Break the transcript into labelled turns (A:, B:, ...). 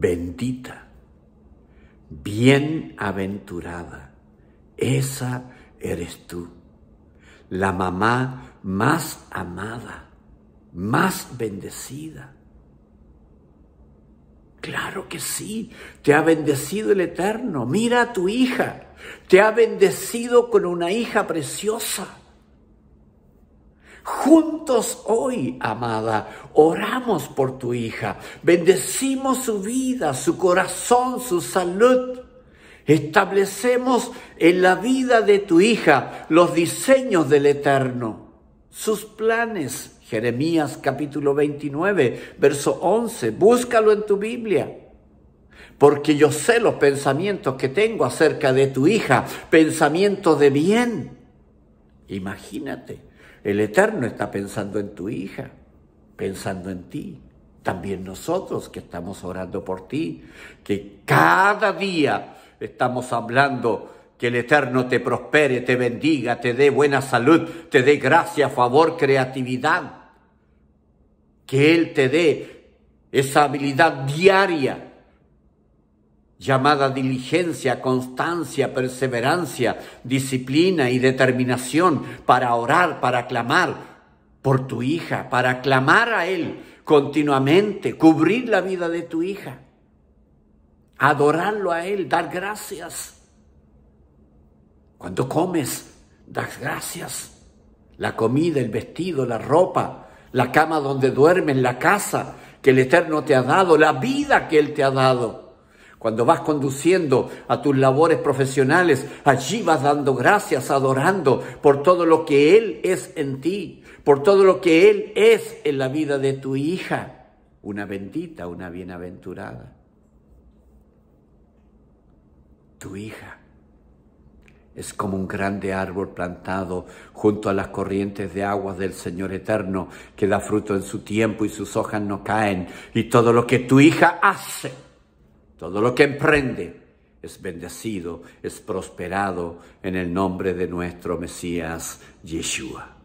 A: bendita, bienaventurada, esa eres tú, la mamá más amada, más bendecida. Claro que sí, te ha bendecido el Eterno. Mira a tu hija, te ha bendecido con una hija preciosa. Juntos hoy, amada, oramos por tu hija, bendecimos su vida, su corazón, su salud. Establecemos en la vida de tu hija los diseños del Eterno, sus planes. Jeremías capítulo 29, verso 11. Búscalo en tu Biblia. Porque yo sé los pensamientos que tengo acerca de tu hija, pensamientos de bien Imagínate, el Eterno está pensando en tu hija, pensando en ti. También nosotros que estamos orando por ti, que cada día estamos hablando que el Eterno te prospere, te bendiga, te dé buena salud, te dé gracia, favor, creatividad. Que Él te dé esa habilidad diaria llamada diligencia, constancia, perseverancia, disciplina y determinación para orar, para clamar por tu hija, para clamar a Él continuamente, cubrir la vida de tu hija, adorarlo a Él, dar gracias. Cuando comes, das gracias. La comida, el vestido, la ropa, la cama donde duermes, la casa que el Eterno te ha dado, la vida que Él te ha dado cuando vas conduciendo a tus labores profesionales, allí vas dando gracias, adorando por todo lo que Él es en ti, por todo lo que Él es en la vida de tu hija. Una bendita, una bienaventurada. Tu hija es como un grande árbol plantado junto a las corrientes de aguas del Señor eterno, que da fruto en su tiempo y sus hojas no caen. Y todo lo que tu hija hace todo lo que emprende es bendecido, es prosperado en el nombre de nuestro Mesías Yeshua.